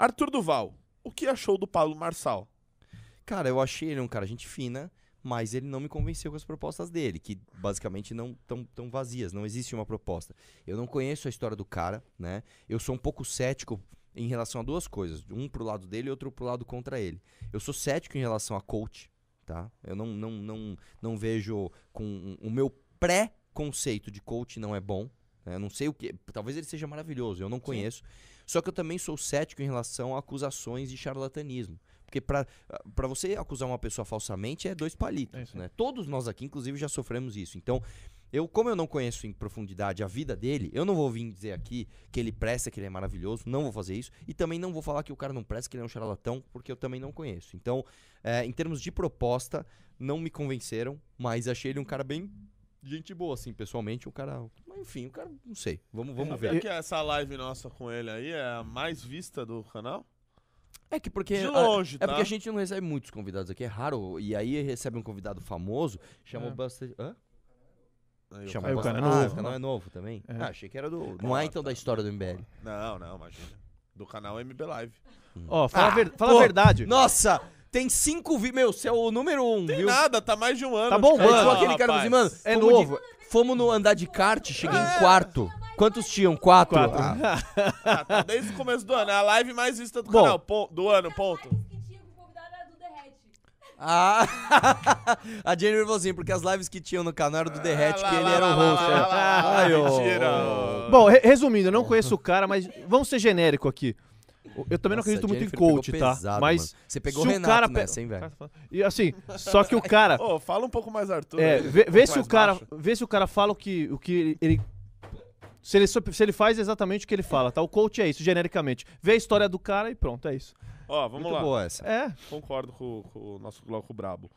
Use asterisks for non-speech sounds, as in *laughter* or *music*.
Arthur Duval, o que achou do Paulo Marçal? Cara, eu achei ele um cara gente fina, mas ele não me convenceu com as propostas dele, que basicamente não tão, tão vazias, não existe uma proposta. Eu não conheço a história do cara, né? Eu sou um pouco cético em relação a duas coisas, um pro lado dele e outro pro lado contra ele. Eu sou cético em relação a coach, tá? Eu não não não, não vejo com o meu pré conceito de coach não é bom, eu né? não sei o que. Talvez ele seja maravilhoso, eu não conheço. Sim. Só que eu também sou cético em relação a acusações de charlatanismo. Porque para você acusar uma pessoa falsamente é dois palitos, é né? Todos nós aqui, inclusive, já sofremos isso. Então, eu, como eu não conheço em profundidade a vida dele, eu não vou vir dizer aqui que ele presta, que ele é maravilhoso, não vou fazer isso. E também não vou falar que o cara não presta, que ele é um charlatão, porque eu também não conheço. Então, é, em termos de proposta, não me convenceram, mas achei ele um cara bem gente boa, assim, pessoalmente, um cara enfim, o cara, não sei. Vamos, vamos é, ver. Será é que essa live nossa com ele aí é a mais vista do canal? É que porque. De longe, a, tá? É porque tá? a gente não recebe muitos convidados aqui, é raro. E aí recebe um convidado famoso, Chama é. Buster. Hã? Aí, aí, o canal, é novo, ah, o canal é novo também. É. Ah, achei que era do. Não é então da história do MBL. Não, não, imagina. Do canal MB Live. Hum. Ó, hum. oh, fala, ah, ver, fala a verdade. Nossa! Tem cinco vídeos. Meu, você é o número um. Tem viu? nada, tá mais de um tá ano. Tá bombando. Ah, aquele cara mano. É novo. Fomos no andar de kart, cheguei em é. quarto. Quantos tinham? Quatro? Quatro. Ah. Ah, *laughs* tá desde o começo do ano. É a live mais vista do Bom. canal do ano, ponto. que era do Derrete. Ah, *laughs* a Jennifer falou assim, porque as lives que tinham no canal eram do Derrete, ah, que ele era o host. É. Mentira. Bom, re- resumindo, eu não conheço o cara, mas vamos ser genérico aqui. Eu também Nossa, não acredito muito em coach, tá? Pesado, mas. Mano. Você pegou se o Renato cara nessa, hein, velho? E assim, só que o *laughs* cara. oh, fala um pouco mais, Arthur. É, vê, vê se o cara, baixo. vê se o cara fala o que, o que ele. Se ele, se ele faz exatamente o que ele fala, tá? O coach é isso, genericamente. Vê a história do cara e pronto, é isso. Ó, oh, vamos muito lá. Boa essa. É. Concordo com, com o nosso bloco brabo.